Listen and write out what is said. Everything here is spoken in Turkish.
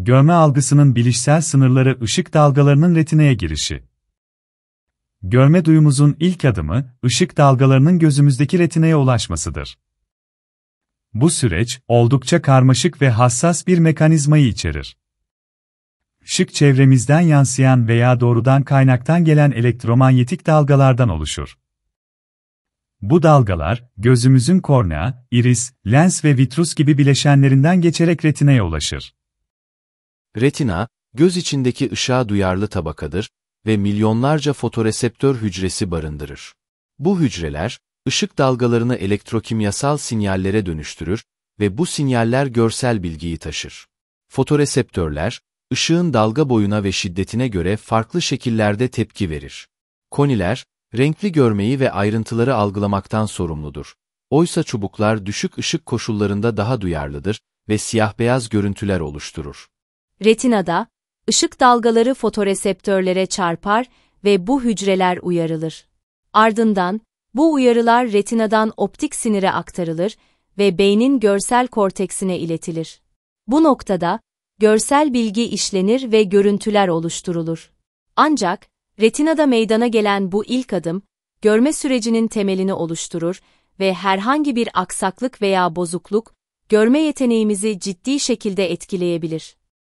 Görme algısının bilişsel sınırları ışık dalgalarının retineye girişi. Görme duyumuzun ilk adımı, ışık dalgalarının gözümüzdeki retineye ulaşmasıdır. Bu süreç, oldukça karmaşık ve hassas bir mekanizmayı içerir. Işık çevremizden yansıyan veya doğrudan kaynaktan gelen elektromanyetik dalgalardan oluşur. Bu dalgalar, gözümüzün kornea, iris, lens ve vitrus gibi bileşenlerinden geçerek retineye ulaşır. Retina, göz içindeki ışığa duyarlı tabakadır ve milyonlarca fotoreseptör hücresi barındırır. Bu hücreler, ışık dalgalarını elektrokimyasal sinyallere dönüştürür ve bu sinyaller görsel bilgiyi taşır. Fotoreseptörler, ışığın dalga boyuna ve şiddetine göre farklı şekillerde tepki verir. Koniler, renkli görmeyi ve ayrıntıları algılamaktan sorumludur. Oysa çubuklar düşük ışık koşullarında daha duyarlıdır ve siyah-beyaz görüntüler oluşturur. Retinada, ışık dalgaları fotoreseptörlere çarpar ve bu hücreler uyarılır. Ardından, bu uyarılar retinadan optik sinire aktarılır ve beynin görsel korteksine iletilir. Bu noktada, görsel bilgi işlenir ve görüntüler oluşturulur. Ancak, retinada meydana gelen bu ilk adım, görme sürecinin temelini oluşturur ve herhangi bir aksaklık veya bozukluk, görme yeteneğimizi ciddi şekilde etkileyebilir.